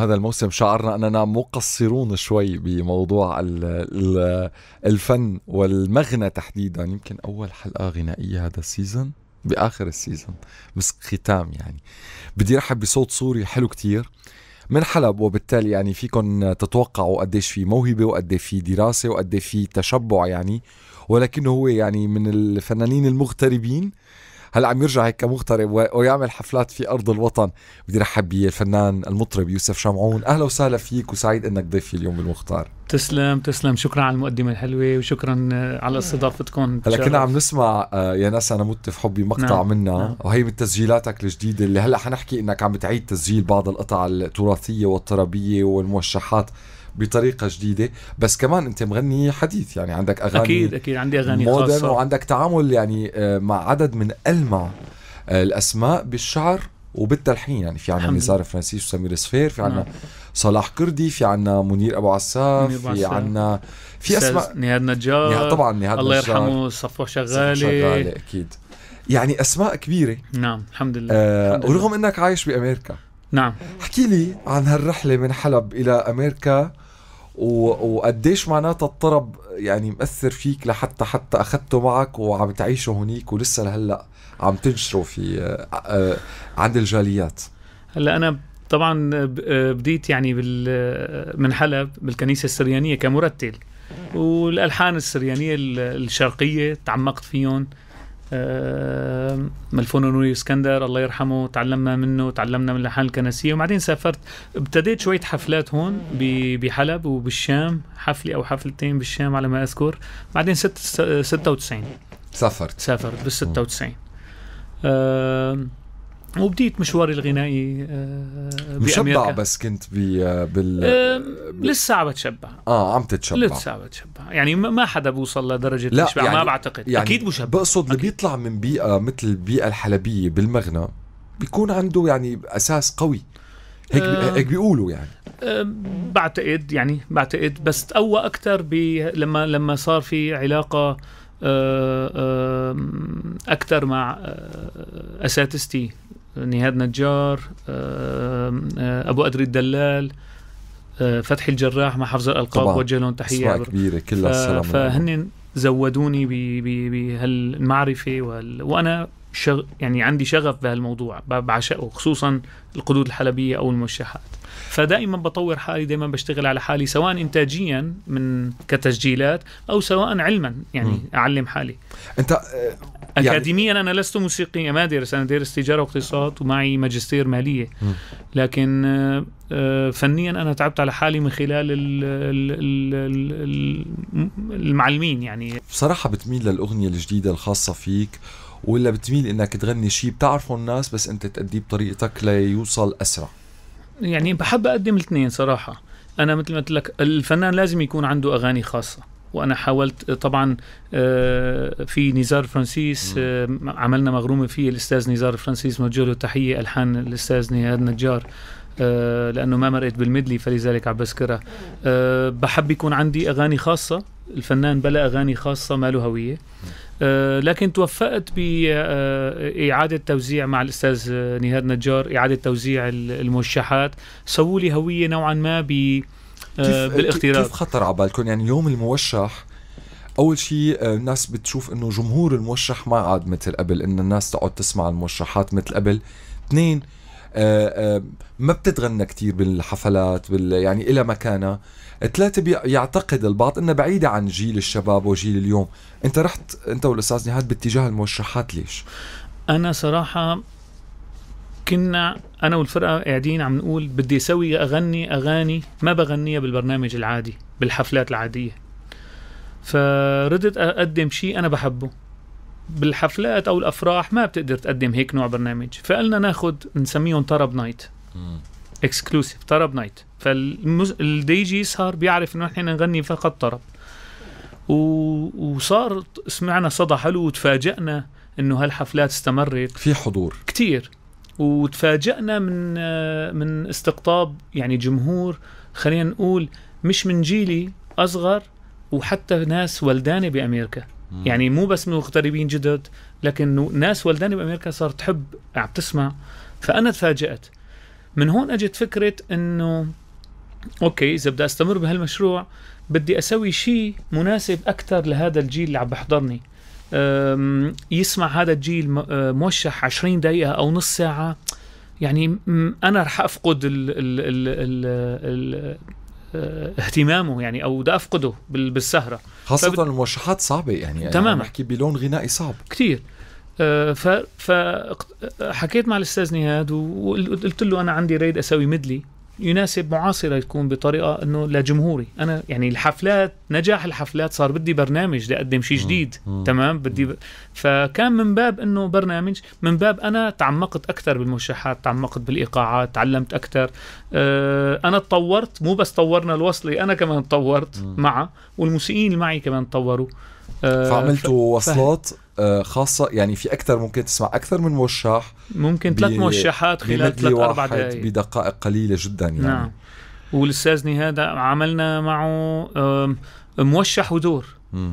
هذا الموسم شعرنا أننا مقصرون شوي بموضوع الـ الـ الفن والمغنى تحديدا يمكن أول حلقة غنائية هذا السيزون بآخر السيزون بس ختام يعني بدي أرحب بصوت سوري حلو كتير من حلب وبالتالي يعني فيكم تتوقعوا قديش في موهبة وقديش إيه في دراسة وقديش إيه في تشبع يعني ولكنه هو يعني من الفنانين المغتربين هلا عم يرجع هيك كمغترب ويعمل حفلات في ارض الوطن بدي رحب بالفنان الفنان المطرب يوسف شمعون اهلا وسهلا فيك وسعيد انك ضيفي اليوم بالمختار تسلم تسلم شكرا على المقدمه الحلوه وشكرا آه، على استضافتكم هلا كنا عم نسمع آه، يا ناس انا مت في حبي مقطع نعم. منها نعم. وهي من تسجيلاتك الجديده اللي هلا حنحكي انك عم تعيد تسجيل بعض القطع التراثيه والطربيه والموشحات بطريقه جديده بس كمان انت مغني حديث يعني عندك اغاني اكيد اكيد عندي اغاني خاصه وعندك تعامل يعني آه، مع عدد من المع آه، الاسماء بالشعر وبالتلحين يعني في عنا نزار فرانسيس وسمير صفير في عنا نعم. صلاح كردي في عنا منير ابو عساف في عنا في اسماء نهاد نجار نهاد طبعا نهاد الله نجار الله يرحمه صفو شغالي صفوح شغالي اكيد يعني اسماء كبيره نعم الحمد لله, آه الحمد ورغم انك عايش بامريكا نعم احكي لي عن هالرحله من حلب الى امريكا وقديش معناتها الطرب يعني مأثر فيك لحتى حتى أخذته معك وعم تعيشه هنيك ولسه لهلأ عم تنشره في آه، عند الجاليات هلا أنا طبعا آه، بديت يعني بال من حلب بالكنيسة السريانية كمرتل والألحان السريانية الشرقية تعمقت فيهم ملفون نوري اسكندر الله يرحمه تعلمنا منه تعلمنا من الحان الكنسيه وبعدين سافرت ابتديت شويه حفلات هون بحلب وبالشام حفله او حفلتين بالشام على ما اذكر بعدين ست 96 سافرت سافرت بال 96 وبديت مشواري الغنائي آه، مشبع بس كنت آه، بال آه، لسه عم بتشبع اه عم تتشبع لسه عم بتشبع يعني ما حدا بوصل لدرجه لا يعني ما بعتقد يعني اكيد مشبع بقصد اللي بيطلع من بيئه مثل البيئه الحلبيه بالمغنى بيكون عنده يعني اساس قوي هيك هيك بيقولوا يعني أه بعتقد يعني بعتقد بس تقوى اكثر لما لما صار في علاقه اكثر مع اساتذتي نهاد نجار آه، آه، ابو ادري الدلال آه، فتحي الجراح مع حفظ الالقاب وجه لهم تحيه كبيره كلها السلام فهن زودوني بهالمعرفه وال... وانا شغ... يعني عندي شغف بهالموضوع بعشقه خصوصا القدود الحلبيه او الموشحات فدائما بطور حالي دائما بشتغل على حالي سواء انتاجيا من كتسجيلات او سواء علما يعني م. اعلم حالي انت آه، يعني اكاديميا انا لست موسيقيا ما ادرس انا دارس تجاره واقتصاد ومعي ماجستير ماليه م. لكن آه، آه، فنيا انا تعبت على حالي من خلال المعلمين يعني بصراحه بتميل للاغنيه الجديده الخاصه فيك ولا بتميل انك تغني شيء بتعرفه الناس بس انت تأديه بطريقتك ليوصل اسرع يعني بحب اقدم الاثنين صراحه انا مثل ما قلت لك الفنان لازم يكون عنده اغاني خاصه وانا حاولت طبعا آه، في نزار فرانسيس آه، عملنا مغرومه فيه الاستاذ نزار فرانسيس موجه له تحيه الحان الاستاذ نهاد نجار آه، لانه ما مرقت بالمدلي فلذلك عم بذكرها بحب يكون عندي اغاني خاصه الفنان بلا اغاني خاصه ما له هويه آه، لكن توفقت بإعادة آه، توزيع مع الأستاذ آه، نهاد نجار إعادة توزيع الموشحات سووا لي هوية نوعا ما بالاختراق كيف خطر على بالكم يعني اليوم الموشح اول شيء الناس بتشوف انه جمهور الموشح ما عاد مثل قبل ان الناس تقعد تسمع الموشحات مثل قبل اثنين آه، آه، ما بتتغنى كتير بالحفلات بال يعني إلى مكانها ثلاثة يعتقد البعض انها بعيدة عن جيل الشباب وجيل اليوم انت رحت انت والاستاذ نهاد باتجاه الموشحات ليش انا صراحة كنا انا والفرقه قاعدين عم نقول بدي اسوي اغني اغاني ما بغنيها بالبرنامج العادي بالحفلات العاديه فردت اقدم شيء انا بحبه بالحفلات او الافراح ما بتقدر تقدم هيك نوع برنامج فقلنا ناخذ نسميهم طرب نايت اكسكلوسيف طرب نايت فالدي جي صار بيعرف انه نحن نغني فقط طرب و... وصار سمعنا صدى حلو وتفاجئنا انه هالحفلات استمرت في حضور كثير وتفاجئنا من من استقطاب يعني جمهور خلينا نقول مش من جيلي اصغر وحتى ناس ولدانه بامريكا يعني مو بس مغتربين جدد لكن ناس ولداني بامريكا صارت تحب عم تسمع فانا تفاجات من هون اجت فكره انه اوكي اذا بدي استمر بهالمشروع بدي اسوي شيء مناسب اكثر لهذا الجيل اللي عم بحضرني يسمع هذا الجيل أه، موشح 20 دقيقه او نص ساعه يعني انا رح افقد ال ال ال ال آه، اهتمامه يعني او بدي افقده بالسهره خاصه فب... الموشحات صعبه يعني, يعني تماما نحكي بلون غنائي صعب كثير آه، ف فحكيت مع الاستاذ نهاد وقلت له انا عندي ريد اسوي ميدلي يناسب معاصرة يكون بطريقة انه لجمهوري انا يعني الحفلات نجاح الحفلات صار بدي برنامج لأقدم شيء جديد مم. تمام بدي ب... فكان من باب انه برنامج من باب انا تعمقت اكثر بالموشحات تعمقت بالايقاعات تعلمت اكثر آه، انا تطورت مو بس طورنا الوصلي انا كمان تطورت معه والموسيقيين اللي معي كمان تطوروا آه، فعملتوا وصلات آه، خاصة يعني في أكثر ممكن تسمع أكثر من موشح ممكن ثلاث موشحات خلال ثلاث أربع دقائق بدقائق قليلة جدا يعني نعم والاستاذ نهاد عملنا معه موشح ودور م.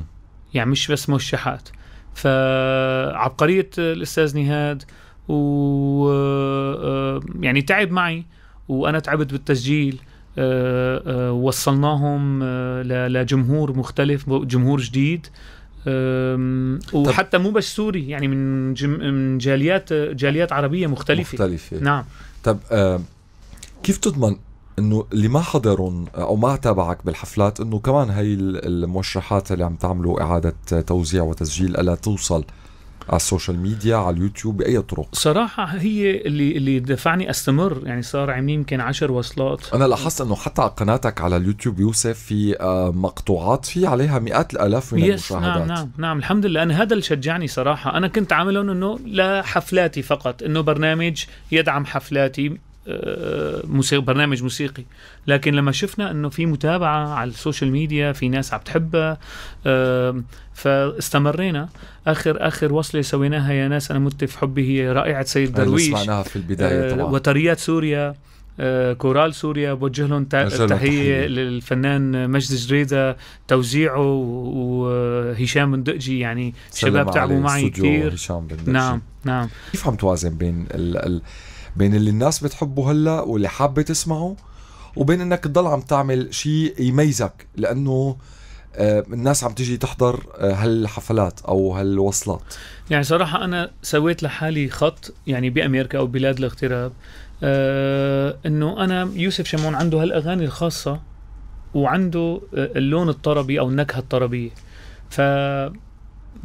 يعني مش بس موشحات فعبقرية الأستاذ نهاد و آه، يعني تعب معي وأنا تعبت بالتسجيل آه، آه، وصلناهم آه، لجمهور مختلف جمهور جديد وحتى مو بس سوري يعني من, من جاليات جاليات عربيه مختلفه مختلفه نعم طب كيف تضمن انه اللي ما حضرون او ما تابعك بالحفلات انه كمان هي المشرحات اللي عم تعملوا اعاده توزيع وتسجيل الا توصل على السوشيال ميديا على اليوتيوب باي طرق صراحه هي اللي اللي دفعني استمر يعني صار عاملين يمكن عشر وصلات انا لاحظت انه حتى على قناتك على اليوتيوب يوسف في آه، مقطوعات في عليها مئات الالاف من يس نعم، المشاهدات نعم نعم نعم الحمد لله انا هذا اللي شجعني صراحه انا كنت عاملهم انه لحفلاتي فقط انه برنامج يدعم حفلاتي موسيقى برنامج موسيقي لكن لما شفنا انه في متابعه على السوشيال ميديا في ناس عم تحبها فاستمرينا اخر اخر وصله سويناها يا ناس انا مت في حبي هي رائعه سيد درويش سمعناها في البدايه آه، طبعا وتريات سوريا آه، كورال سوريا بوجه لهم تحية للفنان مجد جريدة توزيعه وهشام بندقجي يعني شباب تعبوا معي كثير نعم نعم كيف عم توازن بين ال ال بين اللي الناس بتحبه هلا واللي حابه تسمعه وبين انك تضل عم تعمل شيء يميزك لانه آه، الناس عم تيجي تحضر آه، هالحفلات او هالوصلات يعني صراحه انا سويت لحالي خط يعني بامريكا او بلاد الاغتراب آه انه انا يوسف شمعون عنده هالاغاني الخاصه وعنده آه، اللون الطربي او النكهه الطربيه ف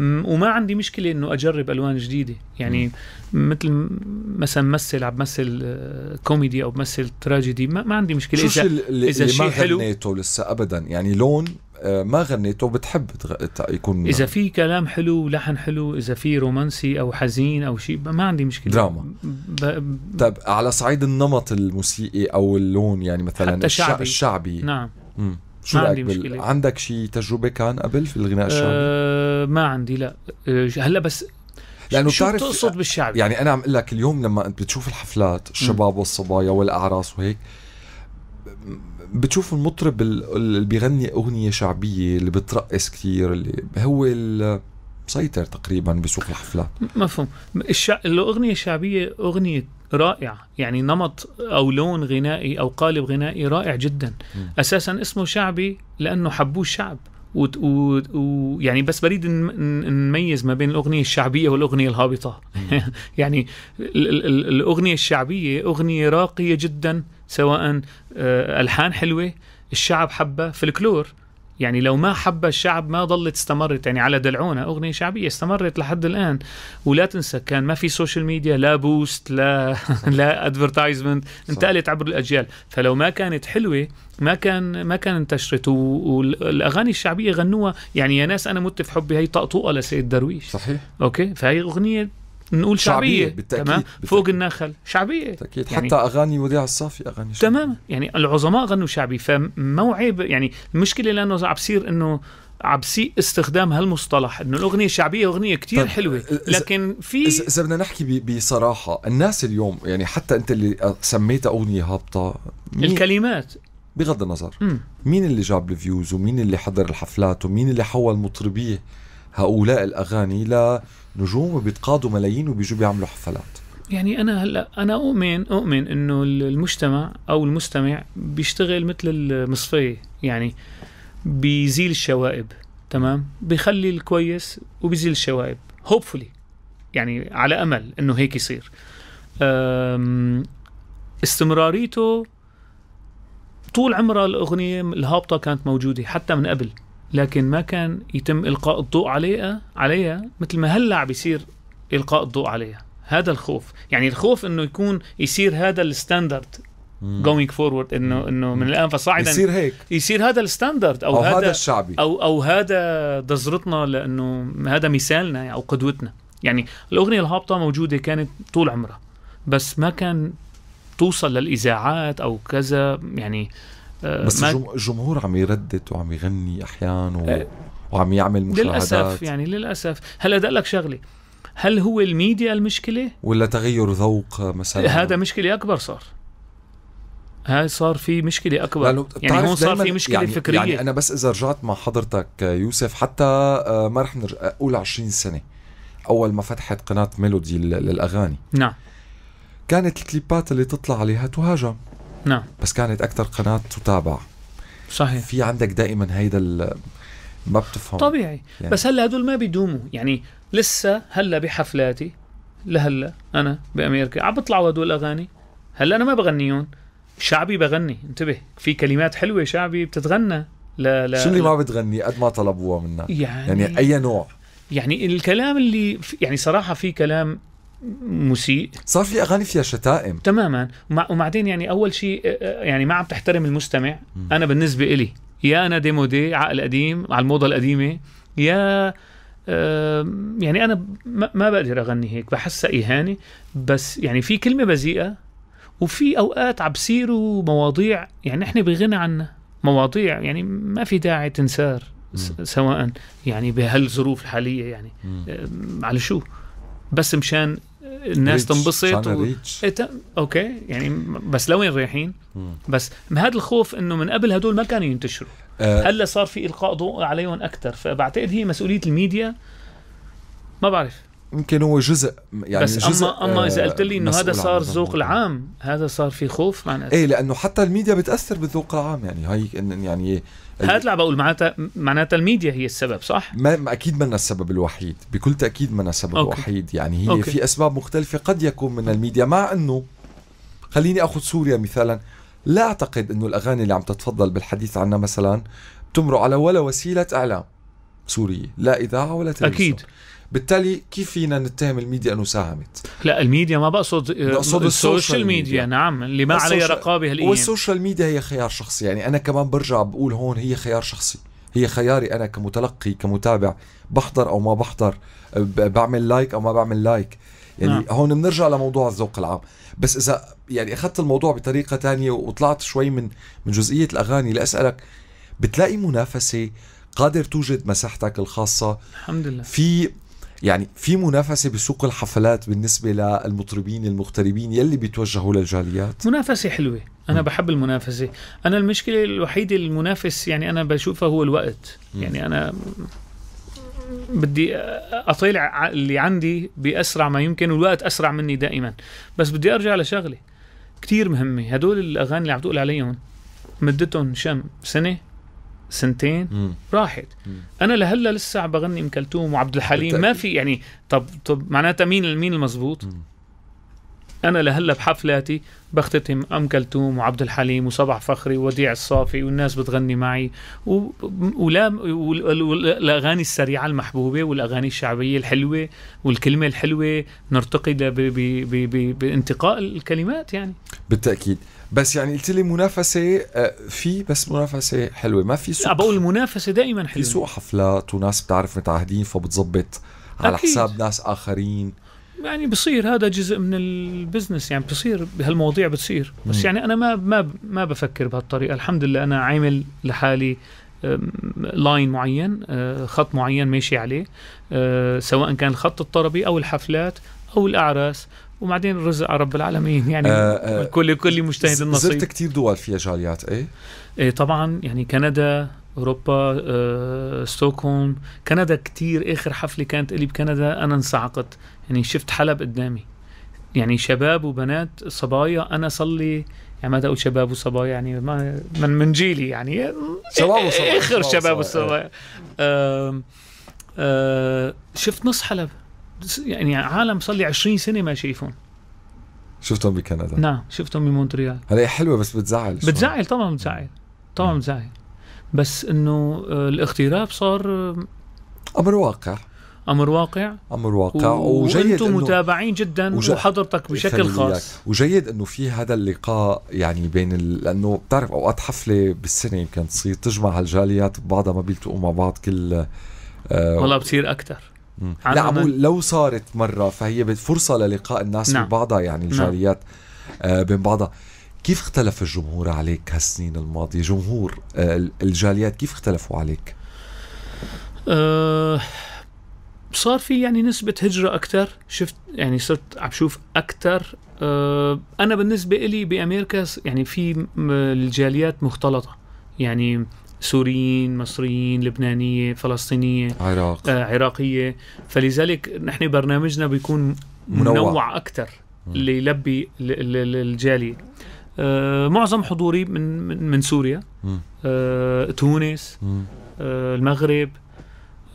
وما عندي مشكله انه اجرب الوان جديده يعني مثل مثلا ممثل عم بمثل آه، كوميدي او بمثل تراجيدي ما, ما عندي مشكله اذا اللي اذا شيء حلو غنيته لسه ابدا يعني لون آه، ما غنيته بتحب يكون اذا في كلام حلو لحن حلو اذا في رومانسي او حزين او شيء ما عندي مشكله دراما ب... طب طيب، على صعيد النمط الموسيقي او اللون يعني مثلا الشعبي. الشعبي نعم شو عندي بال... مشكلة عندك شي تجربة كان قبل في الغناء الشعبي؟ أه ما عندي لا أه هلا بس لانه شو بتعرف تقصد بالشعب يعني انا عم اقول لك اليوم لما انت بتشوف الحفلات الشباب والصبايا والاعراس وهيك بتشوف المطرب اللي بيغني اغنيه شعبيه اللي بترقص كثير اللي هو المسيطر تقريبا بسوق الحفلات مفهوم الشع... الاغنيه الشعبيه اغنيه رائع يعني نمط أو لون غنائي أو قالب غنائي رائع جدا م. أساسا اسمه شعبي لأنه حبوه الشعب ويعني بس بريد نميز ما بين الأغنية الشعبية والأغنية الهابطة يعني ال ال الأغنية الشعبية أغنية راقية جدا سواء آه، ألحان حلوة الشعب حبة فلكلور يعني لو ما حب الشعب ما ظلت استمرت يعني على دلعونة أغنية شعبية استمرت لحد الآن ولا تنسى كان ما في سوشيال ميديا لا بوست لا لا ادفرتايزمنت انتقلت عبر الأجيال فلو ما كانت حلوة ما كان ما كان انتشرت والاغاني الشعبيه غنوها يعني يا ناس انا مت في حبي هي طقطوقه لسيد درويش صحيح اوكي فهي اغنيه نقول شعبيه, شعبية. بالتأكيد. تمام بالتأكيد. فوق النخل شعبيه بالتأكيد. يعني حتى اغاني وديع الصافي اغاني شعبية. تمام يعني العظماء غنوا شعبي فمو عيب يعني المشكله لانه عم بصير انه عم استخدام هالمصطلح انه الاغنيه الشعبيه اغنيه كتير طيب حلوه لكن في اذا بدنا نحكي بصراحه الناس اليوم يعني حتى انت اللي سميتها اغنيه هابطه الكلمات بغض النظر مم. مين اللي جاب الفيوز ومين اللي حضر الحفلات ومين اللي حول مطربيه هؤلاء الاغاني لنجوم وبيتقاضوا ملايين وبيجوا بيعملوا حفلات يعني انا هلا انا اؤمن اؤمن انه المجتمع او المستمع بيشتغل مثل المصفيه يعني بيزيل الشوائب تمام بيخلي الكويس وبيزيل الشوائب هوبفولي يعني على امل انه هيك يصير استمراريته طول عمرها الاغنيه الهابطه كانت موجوده حتى من قبل لكن ما كان يتم إلقاء الضوء عليها عليها مثل ما هلأ عم بيصير إلقاء الضوء عليها هذا الخوف يعني الخوف انه يكون يصير هذا الستاندرد جوينج فورورد انه انه من الان فصاعدا يصير هيك يصير هذا الستاندرد او, أو هذا, هذا الشعبي او او هذا نظرتنا لانه هذا مثالنا او قدوتنا يعني الاغنيه الهابطه موجوده كانت طول عمرها بس ما كان توصل للاذاعات او كذا يعني آه، بس الجمهور عم يردد وعم يغني احيانا و... آه، وعم يعمل مشاهدات للاسف يعني للاسف هلا بدي اقول لك شغله هل هو الميديا المشكله ولا تغير ذوق مثلا إيه، هذا مشكله اكبر صار هاي صار في مشكلة أكبر يعني هون صار في مشكلة يعني فكرية يعني أنا بس إذا رجعت مع حضرتك يوسف حتى آه، ما رح نرجع أقول 20 سنة أول ما فتحت قناة ميلودي للأغاني نعم كانت الكليبات اللي تطلع عليها تهاجم نعم بس كانت اكثر قناه تتابع صحيح في عندك دائما هيدا ما بتفهم طبيعي يعني. بس هلا هدول ما بيدوموا يعني لسه هلا بحفلاتي لهلا انا بامريكا عم بيطلعوا هدول الاغاني هلا انا ما بغنيهم شعبي بغني انتبه في كلمات حلوه شعبي بتتغنى لا لا شو اللي ما بتغني قد ما طلبوها منا يعني, يعني اي نوع يعني الكلام اللي يعني صراحه في كلام مسيء صار في اغاني فيها شتائم تماما وبعدين يعني اول شيء آه، آه، يعني ما عم تحترم المستمع انا بالنسبه إلي يا انا ديمودي دي عقل قديم على الموضه القديمه يا يعني انا ما بقدر اغني هيك بحسها اهانه بس يعني في كلمه بذيئه وفي اوقات عم بصيروا مواضيع يعني نحن بغنى عنها مواضيع يعني ما في داعي تنسار سواء يعني بهالظروف الحاليه يعني على شو بس مشان الناس تنبسط و... إيه، اوكي يعني بس لوين رايحين بس هذا الخوف انه من قبل هدول ما كانوا ينتشروا أه هلا صار في القاء ضوء عليهم اكثر فبعتقد هي مسؤوليه الميديا ما بعرف يمكن هو جزء يعني بس جزء اما اما اذا قلت لي انه آه، هذا صار الذوق العام هذا صار في خوف معناتها ايه لانه حتى الميديا بتاثر بالذوق العام يعني هي يعني اللي بقول معناتها معناتها الميديا هي السبب صح؟ ما اكيد منا السبب الوحيد بكل تاكيد منا السبب أوكي. الوحيد يعني هي أوكي. في اسباب مختلفه قد يكون من الميديا مع انه خليني اخذ سوريا مثالا لا اعتقد انه الاغاني اللي عم تتفضل بالحديث عنها مثلا بتمرق على ولا وسيله اعلام سوريه لا اذاعه ولا تلفزيون اكيد بالتالي كيف فينا نتهم الميديا انه ساهمت لا الميديا ما بقصد بقصد السوشيال ميديا. ميديا نعم اللي ما عليها رقابه هالايام والسوشيال ميديا هي خيار شخصي يعني انا كمان برجع بقول هون هي خيار شخصي هي خياري انا كمتلقي كمتابع بحضر او ما بحضر بعمل لايك او ما بعمل لايك يعني نعم. هون بنرجع لموضوع الذوق العام بس اذا يعني اخذت الموضوع بطريقه تانية وطلعت شوي من من جزئيه الاغاني لاسالك بتلاقي منافسه قادر توجد مساحتك الخاصه الحمد لله في يعني في منافسة بسوق الحفلات بالنسبة للمطربين المغتربين يلي بيتوجهوا للجاليات منافسة حلوة أنا م. بحب المنافسة أنا المشكلة الوحيدة المنافس يعني أنا بشوفها هو الوقت م. يعني أنا بدي أطيل اللي عندي بأسرع ما يمكن والوقت أسرع مني دائما بس بدي أرجع لشغلة كتير مهمة هدول الأغاني اللي عم تقول عليهم مدتهم شم سنة سنتين مم. راحت مم. انا لهلا لسه عم بغني ام كلثوم وعبد الحليم ما في يعني طب طب معناتها مين مين المزبوط مم. انا لهلا بحفلاتي بختتم ام كلثوم وعبد الحليم وصبح فخري ووديع الصافي والناس بتغني معي و... ولا والاغاني السريعه المحبوبه والاغاني الشعبيه الحلوه والكلمه الحلوه نرتقي ب... ب... ب... بانتقاء الكلمات يعني بالتاكيد بس يعني قلت لي منافسه آه، في بس منافسه حلوه ما في سوق لا بقول المنافسه دائما حلوه في سوق حفلات وناس بتعرف متعهدين فبتظبط على أكيد. حساب ناس اخرين يعني بصير هذا جزء من البزنس يعني بصير بهالمواضيع بتصير بس يعني انا ما ما ما بفكر بهالطريقه الحمد لله انا عامل لحالي لاين معين أه، خط معين ماشي عليه أه، سواء كان الخط الطربي او الحفلات او الاعراس وبعدين الرزق على رب العالمين يعني أه، كل كل مجتهد النصيب زرت كثير دول فيها جاليات ايه؟ ايه طبعا يعني كندا اوروبا آه، ستوكهولم كندا كتير اخر حفله كانت لي بكندا انا انصعقت يعني شفت حلب قدامي يعني شباب وبنات صبايا انا صلي يعني ما اقول شباب وصبايا يعني ما من من جيلي يعني شباب وصبايا اخر شباب وصبايا آه، شفت نص حلب يعني عالم صار لي 20 سنه ما شايفهم شفتهم بكندا نعم شفتهم بمونتريال هلا حلوه بس بتزعل بتزعل طبعا بتزعل طبعا بتزعل بس انه آه، الاغتراب صار امر واقع امر واقع امر واقع و... وجيد وانتم متابعين جدا وج... وحضرتك بشكل خاص إياك. وجيد انه في هذا اللقاء يعني بين ال... لانه بتعرف اوقات حفله بالسنه يمكن تصير تجمع هالجاليات ببعضها ما بيلتقوا مع بعض كل آه... والله بتصير اكثر لا عم لو صارت مره فهي فرصه للقاء الناس نعم. ببعضها يعني نعم. الجاليات نعم. آه بين بعضها كيف اختلف الجمهور عليك هالسنين الماضيه جمهور آه الجاليات كيف اختلفوا عليك أه صار في يعني نسبة هجرة أكثر شفت يعني صرت عم شوف أكثر أه أنا بالنسبة إلي بأمريكا يعني في الجاليات مختلطة يعني سوريين مصريين لبنانية فلسطينية عراق. آه عراقية فلذلك نحن برنامجنا بيكون منوع, منوع أكثر ليلبي الجالية آه معظم حضوري من من, من سوريا آه تونس آه المغرب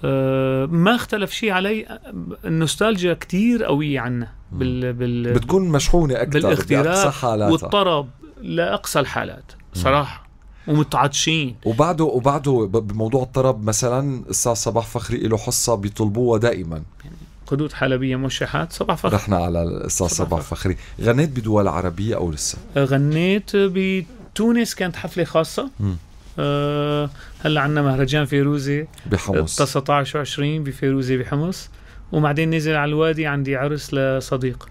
آه، ما اختلف شيء علي النوستالجيا كتير قوية عنا بال بال بتكون مشحونة أكثر بالاختراع والطرب لأقصى الحالات صراحة ومتعطشين وبعده وبعده بموضوع الطرب مثلا استاذ صباح فخري له حصه بيطلبوها دائما يعني قدود حلبيه موشحات صباح فخري رحنا على الاستاذ صباح, صباح فخري. فخري غنيت بدول عربيه او لسه؟ غنيت بتونس كانت حفله خاصه م. أه هلا عندنا مهرجان فيروزي بحمص 19 و20 بفيروزي بحمص وبعدين نزل على الوادي عندي عرس لصديق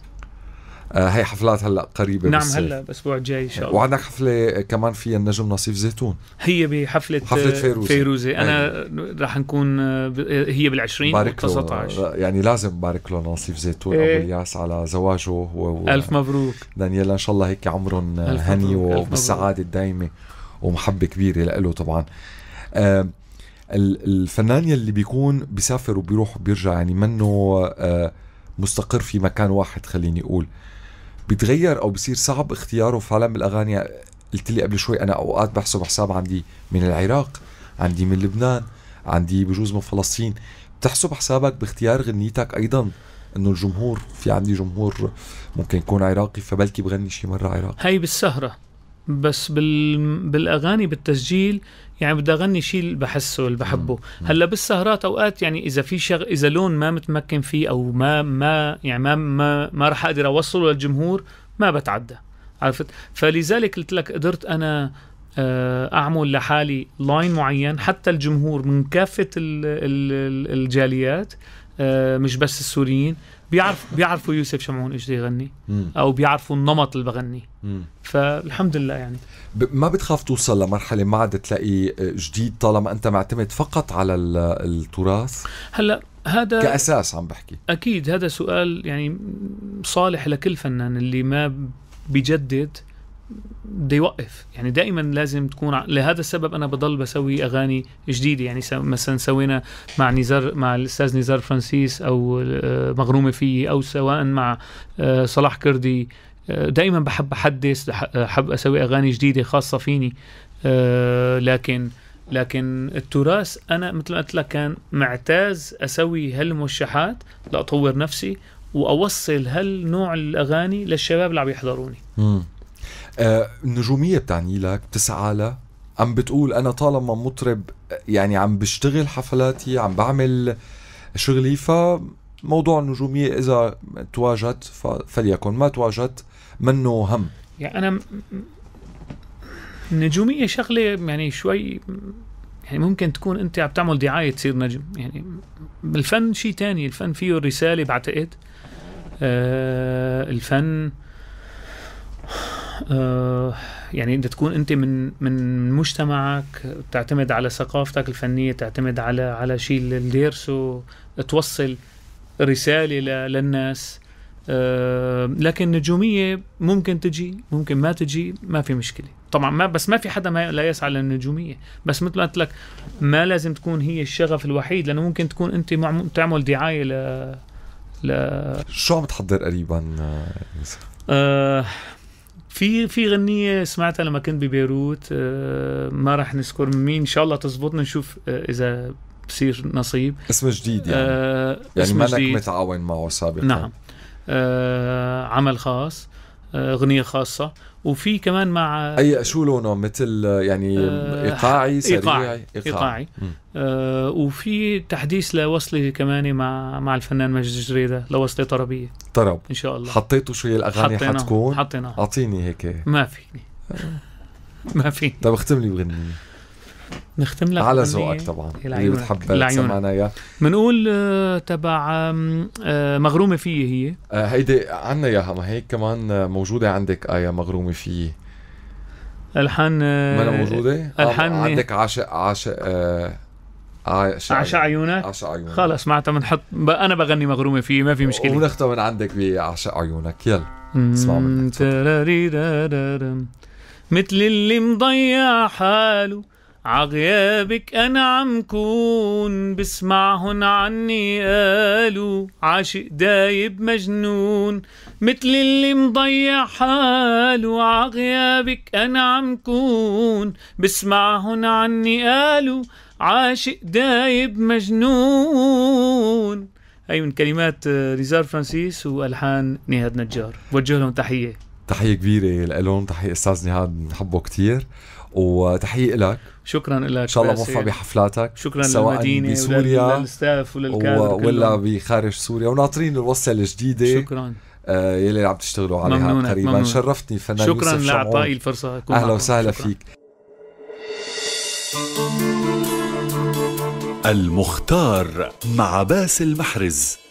هاي آه، هي حفلات هلا قريبه نعم هلا الاسبوع الجاي ان شاء الله وعندك حفله كمان فيها النجم نصيف زيتون هي بحفله آه، حفله فيروزي, فيروزي. انا رح نكون آه، هي بال20 19 يعني لازم بارك له نصيف زيتون ايه. ابو الياس على زواجه و... الف مبروك دانيلا ان شاء الله هيك عمرهم هني وبالسعاده الدائمه ومحبه كبيره له طبعا الفنان يلي بيكون بيسافر وبيروح وبيرجع يعني منه مستقر في مكان واحد خليني اقول بيتغير او بصير صعب اختياره في عالم الاغاني قلت لي قبل شوي انا اوقات بحسب حساب عندي من العراق عندي من لبنان عندي بجوز من فلسطين بتحسب حسابك باختيار غنيتك ايضا انه الجمهور في عندي جمهور ممكن يكون عراقي فبلكي بغني شي مره عراقي هي بالسهره بس بال... بالاغاني بالتسجيل يعني بدي اغني شيء اللي بحسه اللي بحبه هلا بالسهرات اوقات يعني اذا في شغ... اذا لون ما متمكن فيه او ما ما يعني ما ما, ما راح اقدر اوصله للجمهور ما بتعدى عرفت فلذلك قلت لك قدرت انا آه، اعمل لحالي لاين معين حتى الجمهور من كافه الجاليات آه، مش بس السوريين بيعرف بيعرفوا يوسف شمعون ايش بده يغني او بيعرفوا النمط اللي بغني فالحمد لله يعني ما بتخاف توصل لمرحله ما عاد تلاقي جديد طالما انت معتمد فقط على التراث هلا هذا كاساس عم بحكي اكيد هذا سؤال يعني صالح لكل فنان اللي ما بيجدد بده يوقف يعني دائما لازم تكون لهذا السبب انا بضل بسوي اغاني جديده يعني مثلا سوينا مع نزار مع الاستاذ نزار فرانسيس او آه، مغرومه فيه او سواء مع آه، صلاح كردي آه، دائما بحب احدث بحب اسوي اغاني جديده خاصه فيني لكن لكن التراث انا مثل ما قلت لك كان معتاز اسوي هالموشحات لاطور نفسي واوصل هالنوع الاغاني للشباب اللي عم يحضروني النجوميه آه، بتعني لك بتسعى لها عم بتقول انا طالما مطرب يعني عم بشتغل حفلاتي عم بعمل شغلي فموضوع النجوميه اذا تواجدت فليكن ما تواجدت منه هم يعني انا النجوميه شغله يعني شوي يعني ممكن تكون انت عم تعمل دعايه تصير نجم يعني الفن شيء تاني الفن فيه رساله بعتقد آه الفن آه، يعني انت تكون انت من من مجتمعك تعتمد على ثقافتك الفنيه تعتمد على على شيء اللي توصل رساله للناس آه، لكن النجوميه ممكن تجي ممكن ما تجي ما في مشكله طبعا ما بس ما في حدا ما لا يسعى للنجوميه بس مثل ما قلت لك ما لازم تكون هي الشغف الوحيد لانه ممكن تكون انت تعمل دعايه ل ل شو عم تحضر قريبا آه في في غنية سمعتها لما كنت ببيروت آه، ما رح نذكر مين ان شاء الله تزبطنا نشوف آه، اذا بصير نصيب اسم جديد يعني آه يعني ملك جديد. متعاون معه سابقا نعم آه عمل خاص آه، اغنية خاصة وفي كمان مع اي شو لونه مثل يعني آه، ايقاعي سريع ايقاعي, إيقاعي. آه وفي تحديث لوصله كمان مع مع الفنان مجد جريده لوصله طربيه طرب ان شاء الله حطيتوا شويه الاغاني حطينا. حتكون حطيناها اعطيني هيك ما فيني آه. ما فيني طب اختم لي بغنيه نختم لك على ذوقك طبعا اللي بتحب تسمعنا اياه بنقول آه، تبع آه، مغرومه فيه هي آه، هيدي عنا اياها ما هيك كمان موجوده عندك ايه مغرومه فيه الحان ما موجوده الحان عندك عاشق عاشق عاشق عاش عيونك عاش عيونك خلص معناتها بنحط انا بغني مغرومه فيه ما في مشكله ونختم من عندك بعاشق عيونك يلا اسمعوا منك مثل اللي مضيع حاله عغيابك أنا عم كون بسمعهن عني قالوا عاشق دايب مجنون مثل اللي مضيع حاله عغيابك أنا عم كون بسمعهن عني قالوا عاشق دايب مجنون هي من كلمات نزار آه، فرانسيس والحان نهاد نجار وجه لهم تحيه تحيه كبيره لهم تحيه استاذ نهاد بنحبه كثير وتحيه لك شكرا لك ان شاء الله موفق بحفلاتك شكرا سواء للمدينه بسوريا وللستاف وللكادر ولا بخارج سوريا وناطرين الوصله الجديده شكرا آه يلي عم تشتغلوا عليها ممنونك قريبا ممنونك. شرفتني فنان شكرا لاعطائي الفرصه اهلا وسهلا فيك المختار مع باسل محرز